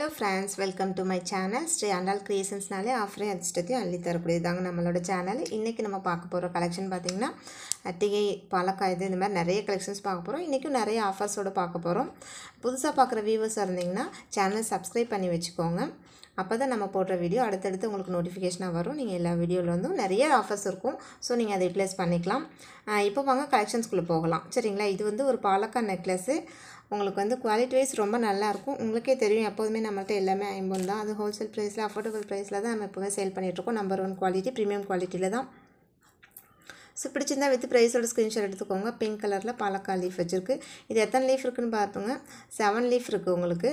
hello friends welcome to my channel Shri Andal க்ரியேஷன்ஸ்னாலே ஆஃபரே அடிச்சிட்டத்தையும் அள்ளி தரக்கூடியதாங்க நம்மளோட சேனல் இன்றைக்கி நம்ம பார்க்க போகிற கலெக்ஷன் பார்த்திங்கன்னா அட்டிகை பாலக்காய் இது இந்த மாதிரி நிறைய கலெக்ஷன்ஸ் பார்க்க போகிறோம் இன்றைக்கும் நிறைய ஆஃபர்ஸோடு பார்க்க போகிறோம் புதுசாக பார்க்குற வியூவர்ஸாக இருந்திங்கன்னா சேனல் சப்ஸ்கிரைப் பண்ணி வச்சுக்கோங்க அப்போ தான் நம்ம போடுற வீடியோ அடுத்தடுத்து உங்களுக்கு நோட்டிஃபிகேஷனாக வரும் நீங்கள் எல்லா வீடியோவில் வந்து நிறைய ஆஃபர்ஸ் இருக்கும் ஸோ நீங்கள் அதை யூட்டிலைஸ் பண்ணிக்கலாம் இப்போ வாங்க கலெக்ஷன்ஸ்குள்ளே போகலாம் சரிங்களா இது வந்து ஒரு பாலக்காய் நெக்லஸ்ஸு உங்களுக்கு வந்து குவாலிட்டி வைஸ் ரொம்ப நல்லாயிருக்கும் உங்களுக்கே தெரியும் எப்போதுமே நம்மள்ட்ட எல்லாமே ஐம்பது தான் அது ஹோல்சேல் ப்ரைஸில் அஃபோர்டபுள் ப்ரைஸில் தான் நம்ம எப்போவுமே சேல் பண்ணிகிட்ருக்கோம் நம்பர் ஒன் குவாலிட்டி ப்ரீமியம் குவாலிட்டியில் தான் ஸோ பிடிச்சிருந்தா வித் ப்ரைஸோட ஸ்க்ரீன்ஷாட் எடுத்துக்கோங்க பிங்க் கலரில் பாலக்காய் லீஃப் வச்சுருக்கு இது எத்தனை லீஃப் இருக்குதுன்னு பார்த்துங்க செவன் லீஃப் இருக்குது உங்களுக்கு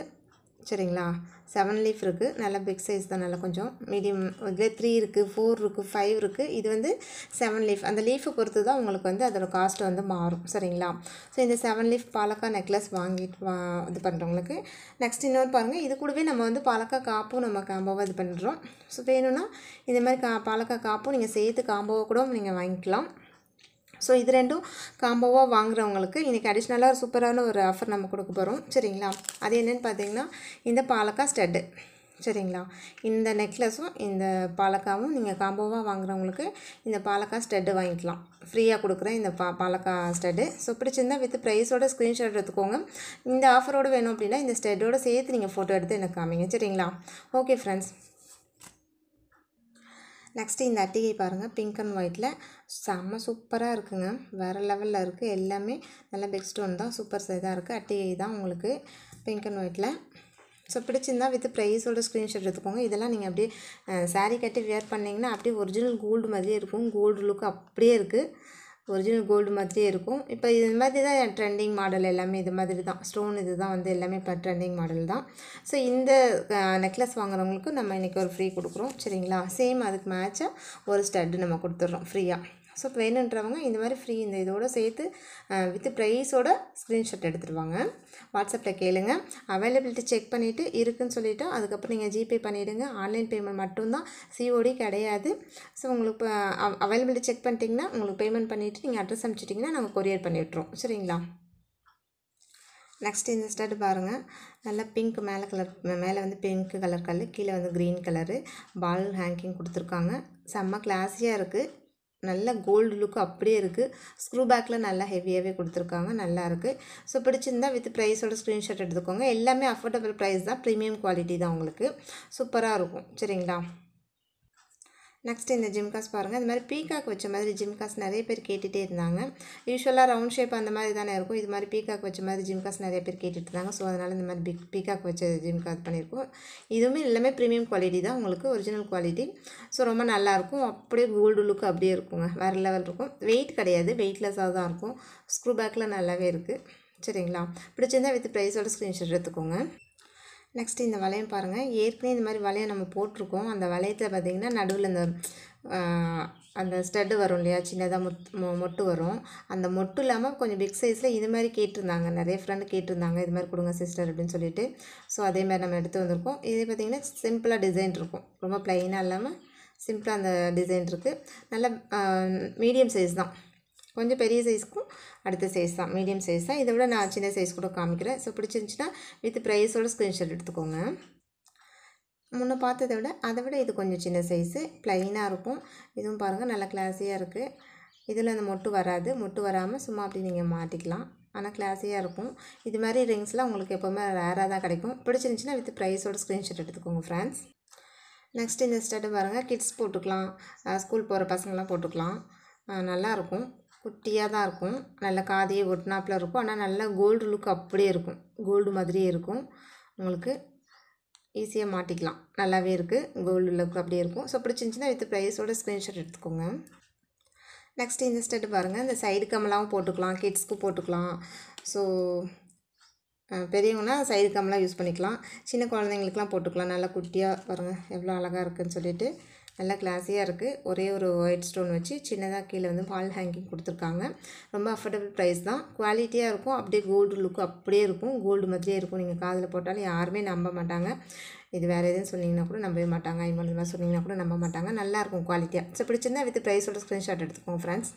சரிங்களா செவன் லீஃப் இருக்குது நல்ல பிக் சைஸ் தான் நல்லா கொஞ்சம் மீடியம் இதில் த்ரீ இருக்குது ஃபோர் இருக்குது ஃபைவ் இருக்குது இது வந்து செவன் லீஃப் அந்த லீஃபை பொறுத்து தான் உங்களுக்கு வந்து அதோடய காஸ்ட் வந்து மாறும் சரிங்களா ஸோ இந்த செவன் லீஃப் பாலக்கா நெக்லஸ் வாங்கிட்டு வா இது பண்ணுறவங்களுக்கு நெக்ஸ்ட் இன்னொரு பாருங்கள் இது கூடவே நம்ம வந்து பாலக்கா காப்பும் நம்ம காம்போவாக இது பண்ணுறோம் ஸோ வேணும்னா இந்த மாதிரி கா பாலக்கா காப்பும் நீங்கள் சேர்த்து காம்போவாக கூட நீங்கள் வாங்கிக்கலாம் ஸோ இது ரெண்டும் காம்போவாக வாங்குறவங்களுக்கு இன்றைக்கி அடிஷ்னலாக ஒரு சூப்பரான ஒரு ஆஃபர் நம்ம கொடுக்க போகிறோம் சரிங்களா அது என்னென்னு பார்த்தீங்கன்னா இந்த பாலக்கா ஸ்டட்டு சரிங்களா இந்த நெக்லஸும் இந்த பாலக்காவும் நீங்கள் காம்போவாக வாங்குறவங்களுக்கு இந்த பாலக்கா ஸ்டட்டு வாங்கிக்கலாம் ஃப்ரீயாக கொடுக்குறேன் இந்த பா பாலக்காய் ஸ்டட்டு ஸோ பிடிச்சிருந்தால் வித் ப்ரைஸோட ஸ்க்ரீன்ஷாட் எடுத்துக்கோங்க இந்த ஆஃபரோடு வேணும் அப்படின்னா இந்த ஸ்டெட்டோடு சேர்த்து நீங்கள் ஃபோட்டோ எடுத்து எனக்கு காமிங்க சரிங்களா ஓகே ஃப்ரெண்ட்ஸ் நெக்ஸ்ட்டு இந்த அட்டிகை பாருங்கள் பிங்க் அண்ட் ஒயிட்டில் செம்ம சூப்பராக இருக்குங்க வேறு லெவலில் இருக்குது எல்லாமே நல்ல பெஸ்ட் ஒன் தான் சூப்பர் சைஸாக இருக்குது அட்டிகை தான் உங்களுக்கு பிங்க் அண்ட் ஒயிட்டில் ஸோ பிடிச்சிருந்தா வித் ப்ரைஸோட ஸ்க்ரீன்ஷாட் எடுத்துக்கோங்க இதெல்லாம் நீங்கள் அப்படியே சாரீ கட்டி வியர் பண்ணிங்கன்னா அப்படியே ஒரிஜினல் கோல்டு மாதிரியே இருக்கும் கோல்டு லுக் அப்படியே இருக்குது ஒரிஜினல் கோல்டு மாதிரியே இருக்கும் இப்போ இது மாதிரி தான் ட்ரெண்டிங் மாடல் எல்லாமே இது மாதிரி தான் ஸ்டோன் இது தான் வந்து எல்லாமே இப்போ ட்ரெண்டிங் மாடல் தான் ஸோ இந்த நெக்லஸ் வாங்குறவங்களுக்கு நம்ம இன்றைக்கி ஒரு ஃப்ரீ கொடுக்குறோம் சரிங்களா சேம் அதுக்கு மேட்சாக ஒரு ஸ்டட்டு நம்ம கொடுத்துட்றோம் ஃப்ரீயாக ஸோ இப்போ வேணுன்றவங்க இந்த மாதிரி ஃப்ரீ இந்த இதோடு சேர்த்து வித் ப்ரைஸோட ஸ்க்ரீன்ஷாட் எடுத்துருவாங்க வாட்ஸ்அப்பில் கேளுங்க அவைலபிலிட்டி செக் பண்ணிவிட்டு இருக்குன்னு சொல்லிவிட்டு அதுக்கப்புறம் நீங்கள் ஜிபே பண்ணிவிடுங்க ஆன்லைன் பேமெண்ட் மட்டும்தான் சிஓடி கிடையாது ஸோ உங்களுக்கு அவைலபிலிட்டி செக் பண்ணிட்டீங்கன்னா உங்களுக்கு பேமெண்ட் பண்ணிவிட்டு நீங்கள் அட்ரஸ் அனுப்பிச்சிட்டிங்கன்னா நாங்கள் கொரியர் பண்ணி விட்ருவோம் சரிங்களா நெக்ஸ்ட் இந்த ஸ்டட் பாருங்கள் நல்லா பிங்க் மேலே கலர் மேலே வந்து பிங்க் கலர் கல் கீழே வந்து க்ரீன் கலரு பால் ஹேங்கிங் கொடுத்துருக்காங்க செம்ம கிளாஸியாக இருக்குது நல்ல கோல்டு லுக்கு அப்படியே இருக்குது ஸ்க்ரூ பேக்கில் நல்லா ஹெவியாகவே கொடுத்துருக்காங்க நல்லாயிருக்கு ஸோ பிடிச்சிருந்தா வித் ப்ரைஸோட ஸ்க்ரீன்ஷாட் எடுத்துக்கோங்க எல்லாமே அஃபோர்டபுள் ப்ரைஸ் தான் ப்ரீமியம் குவாலிட்டி தான் உங்களுக்கு சூப்பராக இருக்கும் சரிங்களா நெக்ஸ்ட் இந்த ஜிம்காஸ் பாருங்கள் இந்த மாதிரி பீகாக் வச்ச மாதிரி ஜிம்காஸ் நிறைய பேர் கேட்டுகிட்டே இருந்தாங்க யூஸ்வலாக ரவுண்ட் ஷேப் அந்த மாதிரி தானே இருக்கும் இது மாதிரி பீகாக் வச்ச மாதிரி ஜிம்காஸ் நிறைய பேர் கேட்டுட்டு இருந்தாங்க ஸோ அதனால் இந்த மாதிரி பிக் பீகாக் வச்ச ஜிம்காஸ் பண்ணியிருக்கோம் இதுவுமே எல்லாமே ப்ரீமியம் குவாலிட்டி தான் உங்களுக்கு ஒரிஜினல் குவாலிட்டி ஸோ ரொம்ப நல்லாயிருக்கும் அப்படியே கோல்டு லுக் அப்படியே இருக்குங்க வேறு லெவல் இருக்கும் வெயிட் கிடையாது வெயிட்லெஸ்ஸாக தான் இருக்கும் ஸ்க்ரூ பேக்கில் நல்லாவே இருக்குது சரிங்களா பிடிச்சிருந்தால் வித் ப்ரைஸோட ஸ்க்ரீன்ஷாட் எடுத்துக்கோங்க நெக்ஸ்ட் இந்த வளையம் பாருங்கள் ஏற்கனவே இந்த மாதிரி வளையம் நம்ம போட்டிருக்கோம் அந்த வளையத்தில் பார்த்திங்கன்னா நடுவில் இந்த அந்த ஸ்டட்டு வரும் இல்லையா சின்னதாக முத் மொட்டு வரும் அந்த மொட்டு இல்லாமல் கொஞ்சம் பிக் சைஸில் இது மாதிரி கேட்டிருந்தாங்க நிறைய ஃப்ரெண்டு கேட்டிருந்தாங்க இது மாதிரி கொடுங்க சிஸ்டர் அப்படின்னு சொல்லிட்டு ஸோ அதே மாதிரி நம்ம எடுத்து வந்திருக்கோம் இதே பார்த்திங்கன்னா சிம்பிளாக டிசைன் இருக்கும் ரொம்ப ப்ளைனாக இல்லாமல் சிம்பிளாக அந்த டிசைன் இருக்குது நல்ல மீடியம் சைஸ் தான் கொஞ்சம் பெரிய சைஸ்க்கும் அடுத்த சைஸ் தான் மீடியம் சைஸ் தான் இதை விட நான் சின்ன சைஸ் கூட காமிக்கிறேன் ஸோ பிடிச்சிருந்துச்சின்னா வித் ப்ரைஸோட ஸ்க்ரீன்ஷாட் எடுத்துக்கோங்க முன்னே பார்த்ததை விட அதை விட இது கொஞ்சம் சின்ன சைஸு ப்ளைனாக இருக்கும் இதுவும் பாருங்கள் நல்லா கிளாஸியாக இருக்குது இதில் அந்த மொட்டு வராது மொட்டு வராமல் சும்மா அப்படி நீங்கள் மாட்டிக்கலாம் ஆனால் கிளாஸியாக இருக்கும் இது மாதிரி ரிங்ஸ்லாம் உங்களுக்கு எப்போவுமே ரேராக தான் கிடைக்கும் பிடிச்சிருந்துச்சின்னா வித் ப்ரைஸோட ஸ்க்ரீன்ஷாட் எடுத்துக்கோங்க ஃப்ரெண்ட்ஸ் நெக்ஸ்ட் இந்த ஸ்டட்டு பாருங்கள் கிட்ஸ் போட்டுக்கலாம் ஸ்கூல் போகிற பசங்களாம் போட்டுக்கலாம் நல்லாயிருக்கும் குட்டியாக தான் இருக்கும் நல்ல காதையே ஒட்டினாப்பில் இருக்கும் ஆனால் நல்லா கோல்டு லுக் அப்படியே இருக்கும் கோல்டு மாதிரியே இருக்கும் உங்களுக்கு ஈஸியாக மாட்டிக்கலாம் நல்லாவே இருக்குது கோல்டு லுக் அப்படியே இருக்கும் ஸோ பிடிச்சிருந்துச்சின்னா வித் ப்ரைஸோட ஸ்க்ரீன்ஷாட் எடுத்துக்கோங்க நெக்ஸ்ட் இந்த ஸ்டெட்டு பாருங்கள் இந்த சைடு கம்மலாகவும் போட்டுக்கலாம் கிட்ஸ்க்கு போட்டுக்கலாம் ஸோ பெரியவங்கன்னா சைடு கம்மலாக யூஸ் பண்ணிக்கலாம் சின்ன குழந்தைங்களுக்குலாம் போட்டுக்கலாம் நல்லா குட்டியாக பாருங்கள் எவ்வளோ அழகாக இருக்குதுன்னு சொல்லிட்டு நல்லா கிளாஸியாக இருக்குது ஒரே ஒரு ஒயிட் ஸ்டோன் வச்சு சின்னதாக கீழே வந்து பால் ஹேங்கிங் கொடுத்துருக்காங்க ரொம்ப அஃபோர்டபுள் ப்ரைஸ் தான் குவாலிட்டியாக இருக்கும் அப்படியே கோல்டு லுக் அப்படியே இருக்கும் கோல்டு மாதிரியே இருக்கும் நீங்கள் காதில் போட்டாலும் யாருமே நம்ப மாட்டாங்க இது வேறு எதுவும் சொன்னிங்கன்னா கூட நம்பவே மாட்டாங்க ஐம்பது மாதிரி சொன்னிங்கன்னா கூட நம்ப மாட்டாங்க நல்லாயிருக்கும் குவாலிட்டியாக ஸோ பிடிச்சிருந்தா வித் ப்ரைஸோட ஸ்க்ரீன்ஷாட் எடுத்துக்கோங்க ஃப்ரெண்ட்ஸ்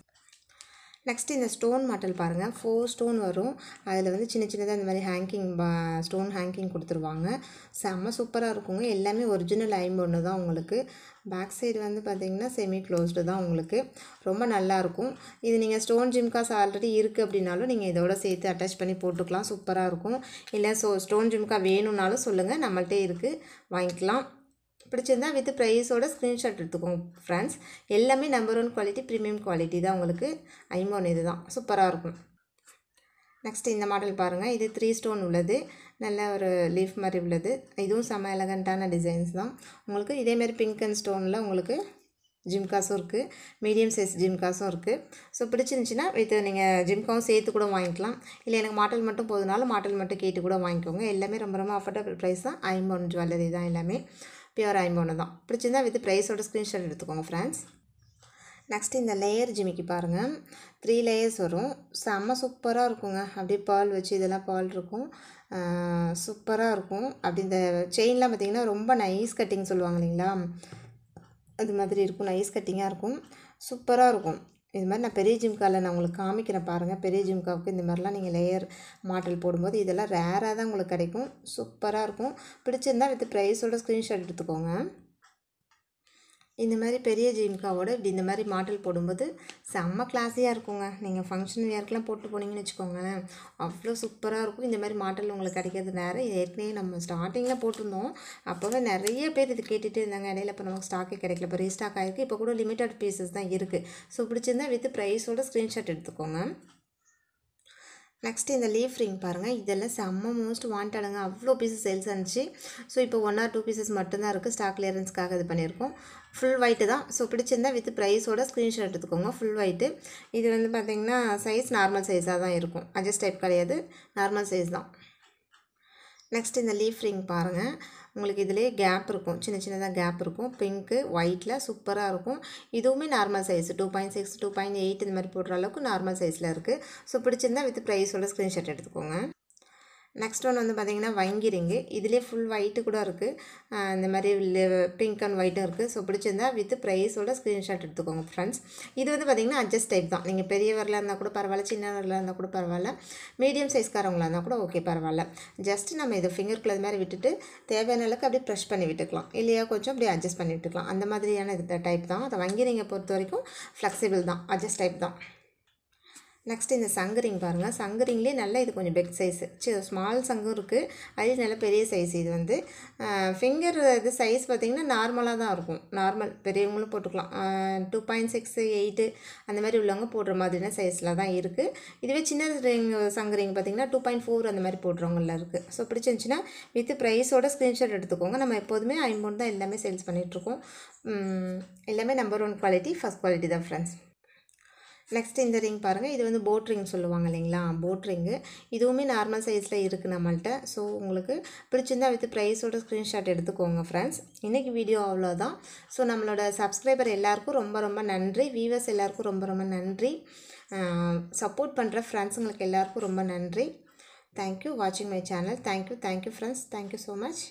நெக்ஸ்ட் இந்த ஸ்டோன் மாட்டல் பாருங்கள் ஃபோர் ஸ்டோன் வரும் அதில் வந்து சின்ன சின்னதாக இந்த மாதிரி ஹேங்கிங் ஸ்டோன் ஹேங்கிங் கொடுத்துருவாங்க செம்ம சூப்பராக இருக்குங்க எல்லாமே ஒரிஜினல் ஐம்பொன்று தான் உங்களுக்கு பேக் சைடு வந்து பார்த்திங்கன்னா செமி க்ளோஸ்டு தான் உங்களுக்கு ரொம்ப நல்லாயிருக்கும் இது நீங்கள் ஸ்டோன் ஜிம்காஸ் ஆல்ரெடி இருக்குது அப்படின்னாலும் நீங்கள் இதோட சேர்த்து அட்டாச் பண்ணி போட்டுக்கலாம் சூப்பராக இருக்கும் இல்லை ஸோ ஸ்டோன் ஜிம்கா வேணும்னாலும் சொல்லுங்கள் நம்மள்கிட்ட இருக்குது வாங்கிக்கலாம் பிடிச்சிருந்தா வித் ப்ரைஸோட ஸ்க்ரீன்ஷாட் எடுத்துக்கோங்க ஃப்ரெண்ட்ஸ் எல்லாமே number one quality premium quality தான் உங்களுக்கு ஐமோன் இது தான் சூப்பராக இருக்கும் நெக்ஸ்ட் இந்த மாடல் பாருங்கள் இது த்ரீ ஸ்டோன் உள்ளது நல்ல ஒரு லீஃப் மாதிரி உள்ளது இதுவும் செம எலகண்ட்டான டிசைன்ஸ் தான் உங்களுக்கு இதேமாரி பிங்க் அண்ட் ஸ்டோனில் உங்களுக்கு ஜிம்காஸும் இருக்குது மீடியம் சைஸ் ஜிம்காஸும் இருக்குது ஸோ பிடிச்சிருந்துச்சின்னா வித் நீங்கள் ஜிம்காவும் சேர்த்து கூட வாங்கிக்கலாம் இல்லை எனக்கு மாடல் மட்டும் போதுனாலும் மாடல் மட்டும் கேட்டு கூட வாங்கிக்கோங்க எல்லாமே ரொம்ப ரொம்ப அஃபர்டபுள் ப்ரைஸ் தான் ஐம்பொன் ஜுவல்லரி தான் எல்லாமே பியூர் ஐம்போனு தான் பிடிச்சிருந்தா வித் ப்ரைஸோட ஸ்க்ரீன்ஷாட் எடுத்துக்கோங்க ஃப்ரெண்ட்ஸ் நெக்ஸ்ட் இந்த லேயர் ஜிமிக்கு பாருங்கள் த்ரீ லேயர்ஸ் வரும் செம்ம சூப்பராக இருக்குங்க அப்படியே பால் வச்சு இதெல்லாம் பால் இருக்கும் சூப்பராக இருக்கும் அப்படி இந்த செயின்லாம் பார்த்திங்கன்னா ரொம்ப நைஸ் கட்டிங் சொல்லுவாங்க இல்லைங்களா அது மாதிரி இருக்கும் நைஸ் கட்டிங்காக இருக்கும் சூப்பராக இருக்கும் இது மாதிரி நான் பெரிய ஜிம்காவில் நான் உங்களுக்கு காமிக்கிறேன் பாருங்கள் பெரிய ஜிம்காவுக்கு இந்த மாதிரிலாம் நீங்கள் லேயர் மாடல் போடும்போது இதெல்லாம் ரேராக தான் உங்களுக்கு கிடைக்கும் சூப்பராக இருக்கும் பிடிச்சிருந்தால் எடுத்து ப்ரைஸோட ஸ்க்ரீன்ஷாட் எடுத்துக்கோங்க இந்த மாதிரி பெரிய ஜிம்காவோட இப்படி இந்த மாதிரி மாடல் போடும்போது செம்ம கிளாஸியாக இருக்குங்க நீங்கள் ஃபங்க்ஷன் வியர்க்கெலாம் போட்டு போனீங்கன்னு வச்சுக்கோங்களேன் அவ்வளோ சூப்பராக இருக்கும் இந்த மாதிரி மாடல் உங்களுக்கு கிடைக்கிறது நேரம் ஏற்கனவே நம்ம ஸ்டார்டிங்கில் போட்டிருந்தோம் அப்போவே நிறைய பேர் இது கேட்டுகிட்டே இருந்தாங்க இடையில இப்போ நமக்கு ஸ்டாக்கே கிடைக்கல இப்போ ரீஸ்டாக் ஆகிருக்கு இப்போ கூட லிமிட்டட் பீசஸ் தான் இருக்குது ஸோ பிடிச்சிருந்தா வித் ப்ரைஸோட ஸ்க்ரீன்ஷாட் எடுத்துக்கோங்க நெக்ஸ்ட் இந்த லீஃப் ரிங் பாருங்கள் இதெல்லாம் செம்ம மோஸ்ட் வாண்டடுங்க அவ்வளோ பீசஸ் சேல்ஸ் ஆனிச்சு ஸோ இப்போ ஒன் ஆர் டூ பீசஸ் மட்டும்தான் இருக்குது ஸ்டாக் கிளியரன்ஸ்க்காக இது பண்ணியிருக்கோம் ஃபுல் ஒயிட்டு தான் ஸோ பிடிச்சிருந்தால் வித் ப்ரைஸோட ஸ்க்ரீன்ஷாட் எடுத்துக்கோங்க ஃபுல் ஒயிட்டு இது வந்து பார்த்திங்கன்னா சைஸ் நார்மல் சைஸாக தான் இருக்கும் அட்ஜஸ்ட் டைப் கிடையாது நார்மல் சைஸ் தான் நெக்ஸ்ட் இந்த லீஃப் ரிங் பாருங்கள் உங்களுக்கு இதிலே கேப் இருக்கும் சின்ன சின்னதாக கேப் இருக்கும் பிங்க்கு ஒயிட்டில் சூப்பராக இருக்கும் இதுவுமே normal size two point six two point eight இந்த மாதிரி போடுற அளவுக்கு நார்மல் சைஸில் இருக்குது ஸோ பிடிச்சிருந்தா வித் ப்ரைஸோட ஸ்க்ரீன்ஷாட் எடுத்துக்கோங்க நெக்ஸ்ட் ஒன்று வந்து பார்த்திங்கன்னா வங்கி ரிங்கு இதிலே ஃபுல் ஒயிட்டு கூட இருக்குது இந்த மாதிரி பிங்க் அண்ட் ஒயிட்டும் இருக்குது ஸோ பிடிச்சிருந்தா வித் ப்ரைஸோட ஸ்க்ரீன்ஷாட் எடுத்துக்கோங்க ஃப்ரெண்ட்ஸ் இது வந்து பார்த்திங்கன்னா அட்ஜஸ்ட் டைப் தான் நீங்கள் பெரியவர்களாக இருந்தால் கூட பரவாயில்ல சின்னவர்களாக இருந்தால் கூட பரவாயில்ல மீடியம் சைஸ்காரவங்களாக இருந்தால் கூட ஓகே பரவாயில்ல ஜஸ்ட் நம்ம இதை ஃபிங்கர் இது மாதிரி விட்டுட்டு தேவையான அளவுக்கு அப்படியே ப்ரெஷ் பண்ணி விட்டுக்கலாம் இல்லையா கொஞ்சம் அப்படியே அட்ஜஸ்ட் பண்ணி விட்டுக்கலாம் அந்த மாதிரியான இது டைப் தான் அதை வங்கி நீங்கள் பொறுத்த வரைக்கும் ஃப்ளெக்சிபிள் தான் அட்ஜஸ்ட் டைப் தான் நெக்ஸ்ட் இந்த சங்கரிங் பாருங்கள் சங்கரிங்லேயே நல்லா இது கொஞ்சம் பெக் சைஸு சி ஸ்மால் சங்கரும் இருக்குது அது நல்ல பெரிய சைஸ் இது வந்து ஃபிங்கர் இது சைஸ் பார்த்திங்கன்னா நார்மலாக தான் இருக்கும் நார்மல் பெரியவங்களும் போட்டுக்கலாம் டூ பாயிண்ட் சிக்ஸ் எயிட்டு அந்த மாதிரி உள்ளவங்க போடுற மாதிரியான சைஸில் தான் இருக்குது இதுவே சின்ன ரிங் சங்கரிங் பார்த்திங்கன்னா டூ பாயிண்ட் ஃபோர் அந்த மாதிரி போடுறவங்கள இருக்குது ஸோ பிடிச்சிருந்துச்சின்னா வித் ப்ரைஸோட ஸ்க்ரீன்ஷாட் எடுத்துக்கோங்க நம்ம எப்போதுமே ஐம்பவுண்ட் தான் எல்லாமே சேல்ஸ் பண்ணிகிட்ருக்கோம் எல்லாமே number one quality first quality தான் ஃப்ரெண்ட்ஸ் நெக்ஸ்ட் இந்த ரிங் பாருங்கள் இது வந்து போட் ரிங் சொல்லுவாங்க இல்லைங்களா போட் ரிங்கு இதுவுமே நார்மல் சைஸில் இருக்குது நம்மள்கிட்ட ஸோ உங்களுக்கு பிடிச்சிருந்தால் வித் ப்ரைஸோட ஸ்க்ரீன்ஷாட் எடுத்துக்கோங்க ஃப்ரெண்ட்ஸ் இன்றைக்கி வீடியோ அவ்வளோதான் ஸோ நம்மளோட சப்ஸ்கிரைபர் எல்லாேருக்கும் ரொம்ப ரொம்ப நன்றி வியூவர்ஸ் எல்லாேருக்கும் ரொம்ப ரொம்ப நன்றி சப்போர்ட் பண்ணுற ஃப்ரெண்ட்ஸுங்களுக்கு எல்லாேருக்கும் ரொம்ப நன்றி தேங்க்யூ வாட்சிங் my channel thank you thank you friends thank you so much